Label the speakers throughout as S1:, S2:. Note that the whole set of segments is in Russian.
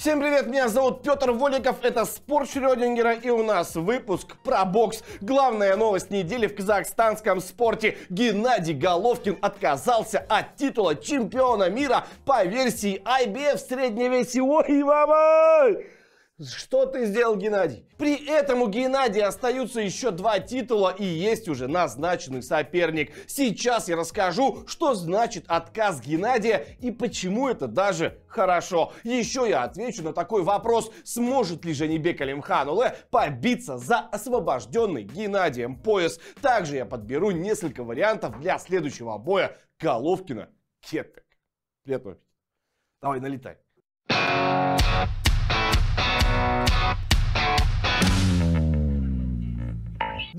S1: Всем привет, меня зовут Петр Воликов, это Спорт Шрёдингера и у нас выпуск про бокс. Главная новость недели в казахстанском спорте. Геннадий Головкин отказался от титула чемпиона мира по версии IBF средневесьевой. Ой, мама! Что ты сделал, Геннадий? При этом у Геннадия остаются еще два титула и есть уже назначенный соперник. Сейчас я расскажу, что значит отказ Геннадия и почему это даже хорошо. Еще я отвечу на такой вопрос, сможет ли Женебек Алимхануле побиться за освобожденный Геннадием пояс. Также я подберу несколько вариантов для следующего боя Головкина-Кетбек. Приятного аппетита. Давай, налетай.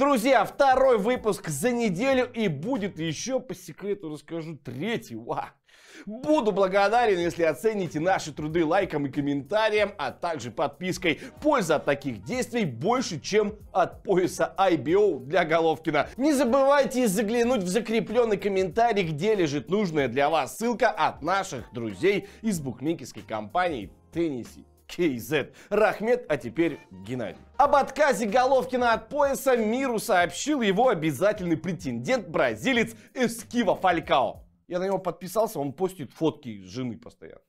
S1: Друзья, второй выпуск за неделю и будет еще по секрету расскажу третий. Ва! Буду благодарен, если оцените наши труды лайком и комментарием, а также подпиской. Польза от таких действий больше, чем от пояса IBO для Головкина. Не забывайте заглянуть в закрепленный комментарий, где лежит нужная для вас ссылка от наших друзей из букмекерской компании Теннесси. К.З. Рахмет, а теперь Геннадий. Об отказе Головкина от пояса миру сообщил его обязательный претендент, бразилец Эскива Фалькао. Я на него подписался, он постит фотки жены постоянно.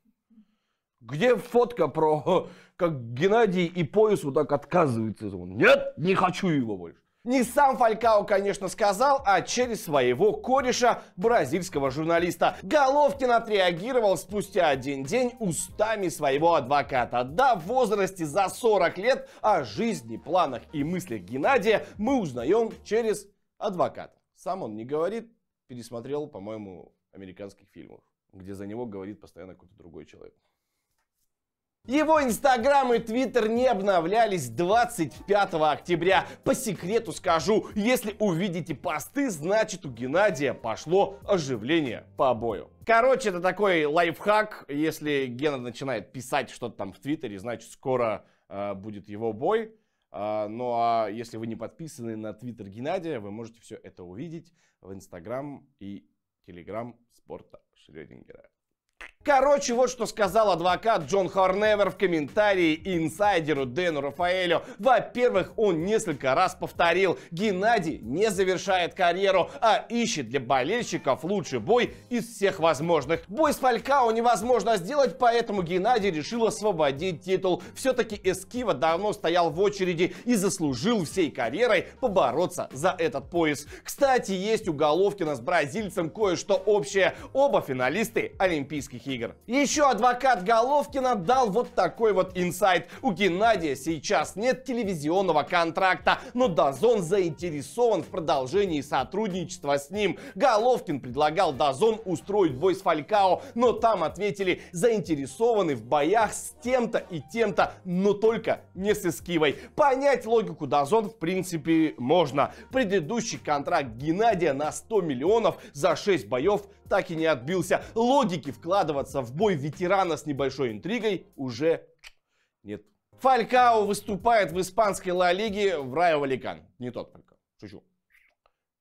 S1: Где фотка про как Геннадий и пояс вот так отказывается? Он, нет, не хочу его больше. Не сам Фалькао, конечно, сказал, а через своего кореша, бразильского журналиста. Головкин отреагировал спустя один день устами своего адвоката. Да, в возрасте за 40 лет о жизни, планах и мыслях Геннадия мы узнаем через адвоката. Сам он не говорит, пересмотрел, по-моему, американских фильмов, где за него говорит постоянно какой-то другой человек. Его инстаграм и твиттер не обновлялись 25 октября. По секрету скажу, если увидите посты, значит у Геннадия пошло оживление по обою. Короче, это такой лайфхак, если Гена начинает писать что-то там в твиттере, значит скоро э, будет его бой. Uh, ну а если вы не подписаны на твиттер Геннадия, вы можете все это увидеть в инстаграм и телеграм спорта Шрёдингера. Короче, вот что сказал адвокат Джон Хорневер в комментарии инсайдеру Дэну Рафаэлю. Во-первых, он несколько раз повторил, Геннадий не завершает карьеру, а ищет для болельщиков лучший бой из всех возможных. Бой с Фалькао невозможно сделать, поэтому Геннадий решил освободить титул. Все-таки Эскива давно стоял в очереди и заслужил всей карьерой побороться за этот пояс. Кстати, есть у Головкина с бразильцем кое-что общее. Оба финалисты Олимпийских игр. Еще адвокат Головкина дал вот такой вот инсайт. У Геннадия сейчас нет телевизионного контракта, но Дазон заинтересован в продолжении сотрудничества с ним. Головкин предлагал Дазон устроить бой с Фалькао, но там ответили заинтересованы в боях с тем-то и тем-то, но только не с Эскивой. Понять логику Дазон в принципе можно. Предыдущий контракт Геннадия на 100 миллионов за 6 боев так и не отбился. Логики вкладываться в бой ветерана с небольшой интригой уже нет. Фалькао выступает в испанской Ла Лиге в Райо Валикан. Не тот только, Шучу.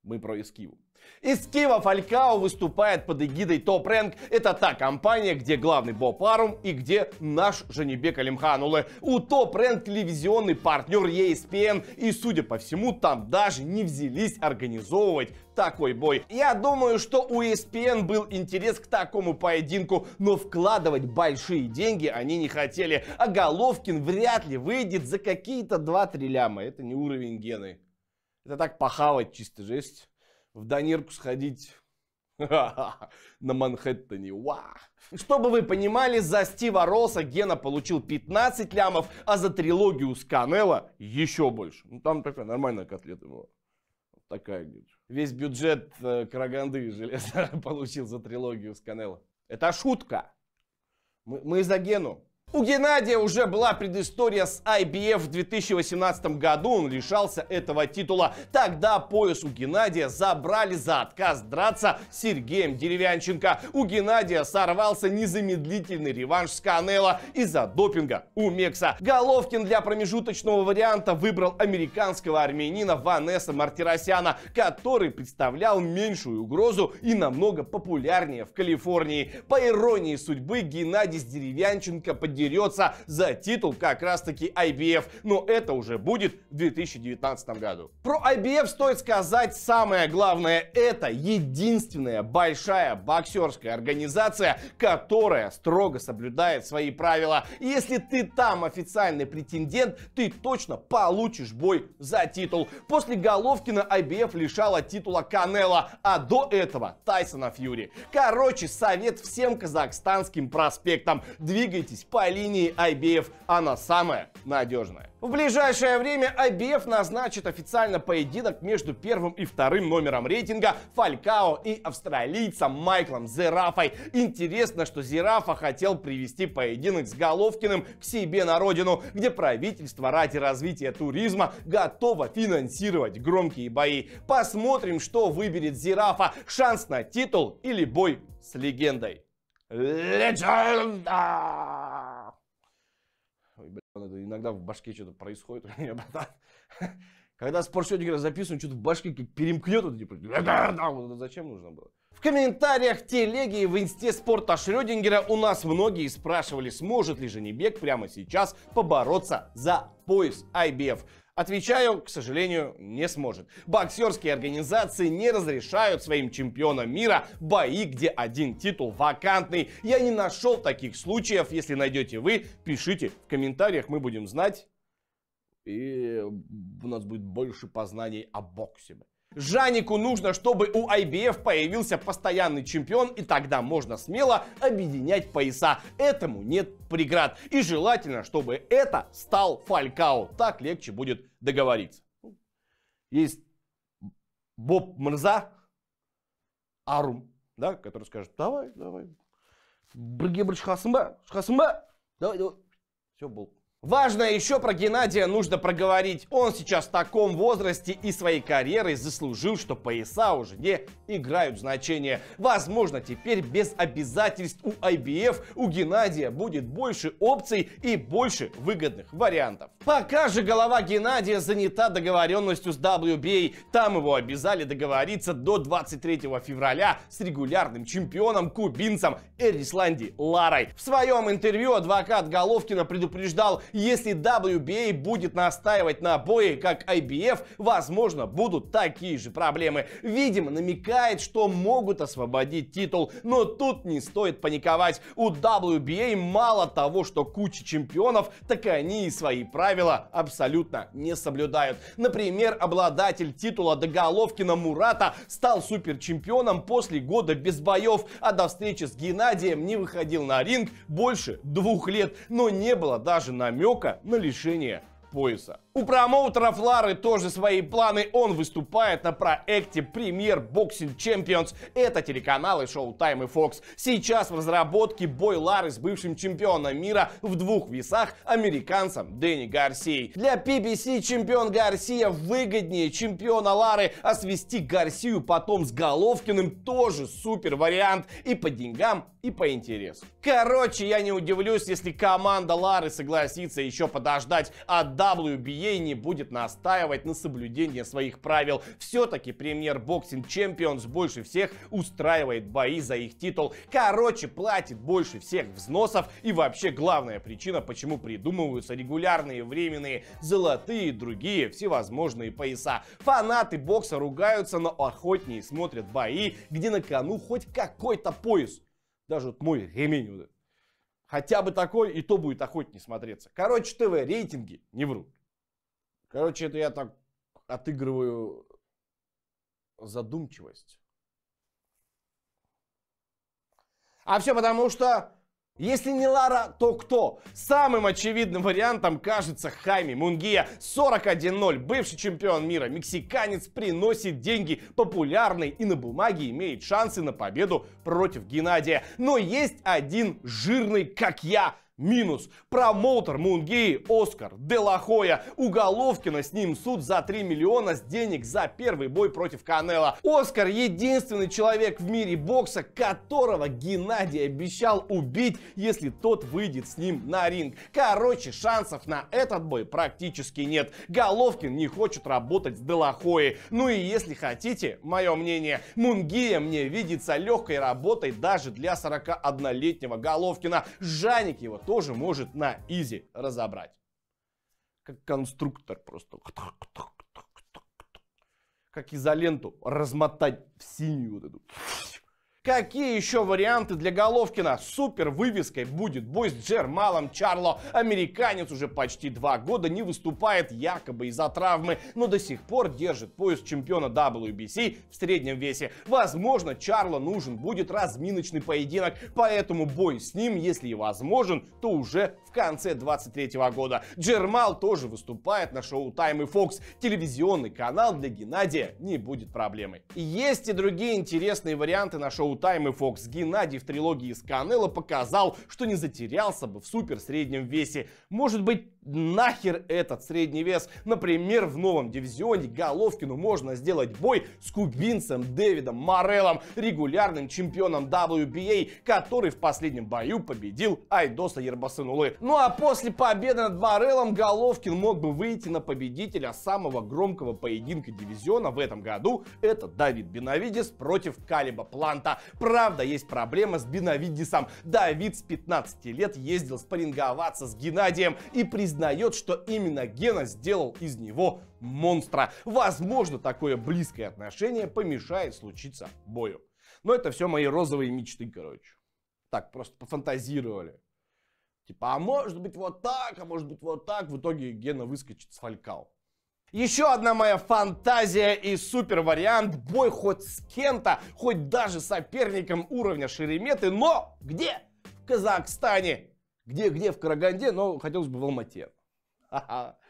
S1: Мы про из Киева. Из Киева Фалькао выступает под эгидой Топ Рэнк. Это та компания, где главный Боб Арум и где наш Женебек Алимханулы. У Топ Рэнк телевизионный партнер ESPN. И, судя по всему, там даже не взялись организовывать такой бой. Я думаю, что у ESPN был интерес к такому поединку, но вкладывать большие деньги они не хотели. А Головкин вряд ли выйдет за какие-то 2-3 ляма. Это не уровень гены. Это так похавать чисто жесть. В Донирку сходить на Манхэттене. Ва! Чтобы вы понимали, за Стива Росса Гена получил 15 лямов, а за трилогию с Канело еще больше. Ну там такая нормальная котлета была. такая, говорит. Весь бюджет э, Караганды железно получил за трилогию с Канело. Это шутка. Мы, мы за Гену. У Геннадия уже была предыстория с IBF в 2018 году, он лишался этого титула. Тогда пояс у Геннадия забрали за отказ драться с Сергеем Деревянченко. У Геннадия сорвался незамедлительный реванш с Канело из-за допинга у Мекса. Головкин для промежуточного варианта выбрал американского армянина Ванеса Мартиросяна, который представлял меньшую угрозу и намного популярнее в Калифорнии. По иронии судьбы Геннадий с Деревянченко поддержал дерется за титул как раз-таки IBF. Но это уже будет в 2019 году. Про IBF стоит сказать самое главное. Это единственная большая боксерская организация, которая строго соблюдает свои правила. Если ты там официальный претендент, ты точно получишь бой за титул. После Головкина IBF лишала титула Канела, а до этого Тайсона Фьюри. Короче, совет всем казахстанским проспектам. Двигайтесь по линии IBF она самая надежная. В ближайшее время IBF назначит официально поединок между первым и вторым номером рейтинга Фалькао и австралийцем Майклом Зерафой. Интересно, что Зерафа хотел привести поединок с Головкиным к себе на родину, где правительство ради развития туризма готово финансировать громкие бои. Посмотрим, что выберет Зерафа. Шанс на титул или бой с легендой. Легенда! надо. Иногда в башке что-то происходит Когда спортсетник записан, что-то в башке как перемкнет, вот, типа, да, да, вот зачем нужно было? В комментариях телеги и в инсте спорта Шрёдингера у нас многие спрашивали, сможет ли Женебек прямо сейчас побороться за пояс IBF. Отвечаю, к сожалению, не сможет. Боксерские организации не разрешают своим чемпионам мира бои, где один титул вакантный. Я не нашел таких случаев. Если найдете вы, пишите в комментариях, мы будем знать. И у нас будет больше познаний о боксе. Жанику нужно, чтобы у IBF появился постоянный чемпион, и тогда можно смело объединять пояса. Этому нет преград. И желательно, чтобы это стал Фалькао. Так легче будет договориться. Есть Боб Мрза, Арум, да, который скажет, давай, давай, Брыгебрыч Хасмба, Хасмба, давай, давай. Все, был. Важно еще про Геннадия нужно проговорить. Он сейчас в таком возрасте и своей карьерой заслужил, что пояса уже не играют значение. Возможно, теперь без обязательств у IBF у Геннадия будет больше опций и больше выгодных вариантов. Пока же голова Геннадия занята договоренностью с WBA. Там его обязали договориться до 23 февраля с регулярным чемпионом-кубинцем Эрисланди Ларой. В своем интервью адвокат Головкина предупреждал, если WBA будет настаивать на бое, как IBF, возможно, будут такие же проблемы. Видимо, намекает, что могут освободить титул. Но тут не стоит паниковать. У WBA мало того, что куча чемпионов, так они и свои правила абсолютно не соблюдают. Например, обладатель титула Доголовкина Мурата стал суперчемпионом после года без боев, а до встречи с Геннадием не выходил на ринг больше двух лет, но не было даже намека намека на лишение пояса. У промоутера Лары тоже свои планы. Он выступает на проекте Premier Boxing Champions. Это телеканалы Showtime и Fox. Сейчас в разработке бой Лары с бывшим чемпионом мира в двух весах американцем Дэнни Гарсией. Для PBC чемпион Гарсия выгоднее чемпиона Лары, а свести Гарсию потом с Головкиным тоже супер вариант и по деньгам, и по интересу. Короче, я не удивлюсь, если команда Лары согласится еще подождать от WBA e Ей не будет настаивать на соблюдении своих правил. Все-таки премьер Боксинг Чемпионс больше всех устраивает бои за их титул. Короче, платит больше всех взносов и вообще главная причина, почему придумываются регулярные временные золотые и другие всевозможные пояса. Фанаты бокса ругаются, но охотнее смотрят бои, где на кону хоть какой-то пояс. Даже вот мой ремень вот Хотя бы такой, и то будет охотнее смотреться. Короче, ТВ рейтинги не врут. Короче, это я так отыгрываю задумчивость. А все потому, что если не Лара, то кто? Самым очевидным вариантом кажется Хайми Мунгия. 41-0, бывший чемпион мира, мексиканец приносит деньги, популярный и на бумаге имеет шансы на победу против Геннадия. Но есть один жирный, как я, Минус. Промоутер Мунгеи Оскар Делахоя Уголовкина с ним суд за 3 миллиона с денег за первый бой против Канела. Оскар единственный человек в мире бокса, которого Геннадий обещал убить, если тот выйдет с ним на ринг. Короче, шансов на этот бой практически нет. Головкин не хочет работать с Делахоей. Ну и если хотите, мое мнение, Мунгия мне видится легкой работой даже для 41-летнего Головкина. Жаник его тоже может на изи разобрать. Как конструктор просто. Как изоленту размотать в синюю вот эту. Какие еще варианты для Головкина? Супер вывеской будет бой с Джермалом Чарло. Американец уже почти два года не выступает якобы из-за травмы, но до сих пор держит пояс чемпиона WBC в среднем весе. Возможно, Чарло нужен будет разминочный поединок, поэтому бой с ним, если и возможен, то уже в конце 23 года. Джермал тоже выступает на шоу Time и Fox. Телевизионный канал для Геннадия не будет проблемой. Есть и другие интересные варианты на шоу Showtime и Fox Геннадий в трилогии с Канело показал, что не затерялся бы в супер среднем весе. Может быть, нахер этот средний вес. Например, в новом дивизионе Головкину можно сделать бой с кубинцем Дэвидом Морелом, регулярным чемпионом WBA, который в последнем бою победил Айдоса Ербасынулы. Ну а после победы над Морелом Головкин мог бы выйти на победителя самого громкого поединка дивизиона в этом году. Это Давид Бенавидис против Калиба Планта. Правда, есть проблема с Бенавидисом. Давид с 15 лет ездил спарринговаться с Геннадием и президентом признает, что именно Гена сделал из него монстра. Возможно, такое близкое отношение помешает случиться бою. Но это все мои розовые мечты, короче. Так, просто пофантазировали. Типа, а может быть вот так, а может быть вот так. В итоге Гена выскочит с фалькал. Еще одна моя фантазия и супер вариант. Бой хоть с кем-то, хоть даже соперником уровня Шереметы, но где? В Казахстане. Где-где в Караганде, но хотелось бы в Алмате.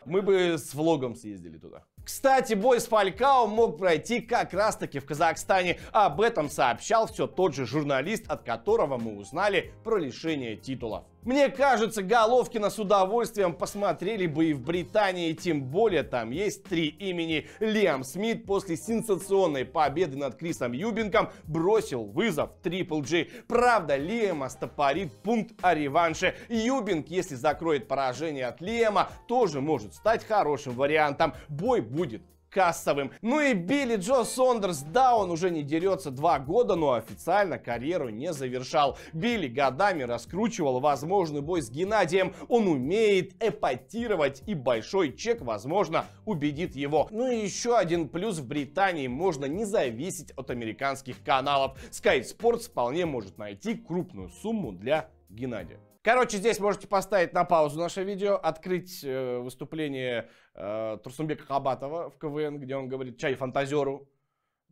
S1: Мы бы с влогом съездили туда. Кстати, бой с Фалькао мог пройти как раз таки в Казахстане. Об этом сообщал все тот же журналист, от которого мы узнали про лишение титулов. Мне кажется, Головкина с удовольствием посмотрели бы и в Британии, тем более там есть три имени. Лиам Смит после сенсационной победы над Крисом Юбинком бросил вызов Трипл Джи. Правда, Лиэма стопорит пункт о реванше. Юбинг, если закроет поражение от Лиэма, тоже может стать хорошим вариантом. Бой будет кассовым. Ну и Билли Джо Сондерс, да, он уже не дерется два года, но официально карьеру не завершал. Билли годами раскручивал возможный бой с Геннадием. Он умеет эпатировать и большой чек, возможно, убедит его. Ну и еще один плюс в Британии можно не зависеть от американских каналов. Sky Sports вполне может найти крупную сумму для Геннадия. Короче, здесь можете поставить на паузу наше видео, открыть э, выступление э, Турсумбека Хабатова в КВН, где он говорит «Чай фантазеру»,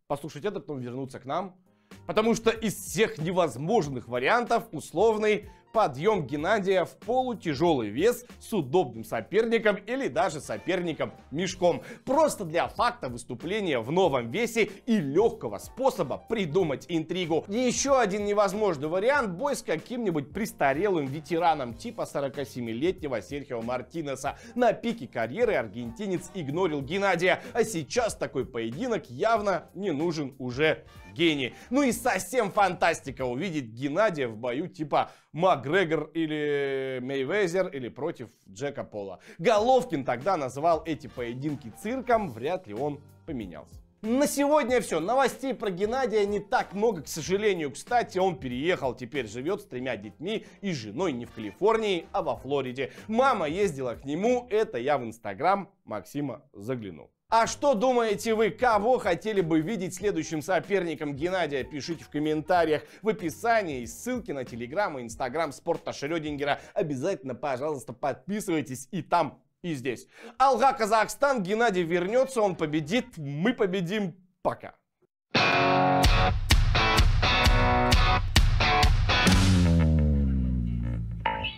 S1: послушать это, потом вернуться к нам. Потому что из всех невозможных вариантов условный подъем Геннадия в полутяжелый вес с удобным соперником или даже соперником мешком. Просто для факта выступления в новом весе и легкого способа придумать интригу. Еще один невозможный вариант – бой с каким-нибудь престарелым ветераном типа 47-летнего Серхио Мартинеса. На пике карьеры аргентинец игнорил Геннадия, а сейчас такой поединок явно не нужен уже гений. Ну и совсем фантастика увидеть Геннадия в бою типа Мак Макгрегор или Мейвезер или против Джека Пола. Головкин тогда назвал эти поединки цирком, вряд ли он поменялся. На сегодня все. Новостей про Геннадия не так много, к сожалению. Кстати, он переехал, теперь живет с тремя детьми и женой не в Калифорнии, а во Флориде. Мама ездила к нему, это я в Инстаграм Максима заглянул. А что думаете вы, кого хотели бы видеть следующим соперником Геннадия? Пишите в комментариях в описании. Ссылки на Телеграм и Инстаграм Спорта Шрёдингера. Обязательно, пожалуйста, подписывайтесь и там, и здесь. Алга, Казахстан, Геннадий вернется, он победит, мы победим. Пока.